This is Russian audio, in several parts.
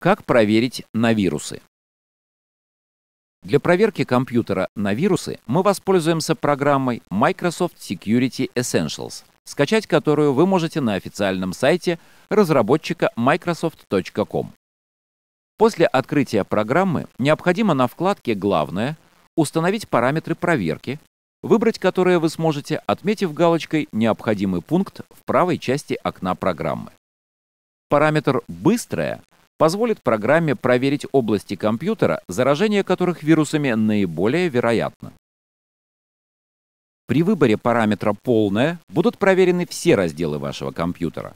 Как проверить на вирусы? Для проверки компьютера на вирусы мы воспользуемся программой Microsoft Security Essentials, скачать которую вы можете на официальном сайте разработчика microsoft.com. После открытия программы необходимо на вкладке «Главное» установить параметры проверки, выбрать которые вы сможете, отметив галочкой необходимый пункт в правой части окна программы. Параметр «Быстрая» позволит программе проверить области компьютера, заражение которых вирусами наиболее вероятно. При выборе параметра «Полное» будут проверены все разделы вашего компьютера.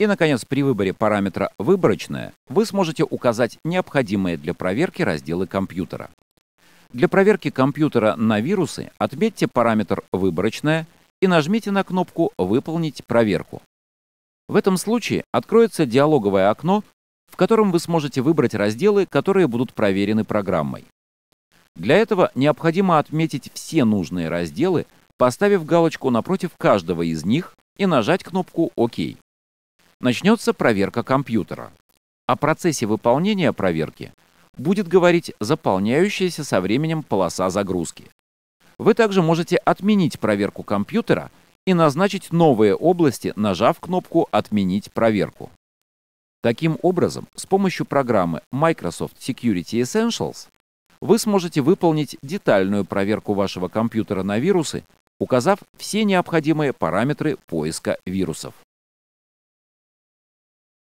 И, наконец, при выборе параметра «Выборочное» вы сможете указать необходимые для проверки разделы компьютера. Для проверки компьютера на вирусы отметьте параметр «Выборочное» и нажмите на кнопку «Выполнить проверку». В этом случае откроется диалоговое окно в котором вы сможете выбрать разделы, которые будут проверены программой. Для этого необходимо отметить все нужные разделы, поставив галочку напротив каждого из них и нажать кнопку «Ок». Начнется проверка компьютера. О процессе выполнения проверки будет говорить заполняющаяся со временем полоса загрузки. Вы также можете отменить проверку компьютера и назначить новые области, нажав кнопку «Отменить проверку». Таким образом, с помощью программы Microsoft Security Essentials вы сможете выполнить детальную проверку вашего компьютера на вирусы, указав все необходимые параметры поиска вирусов.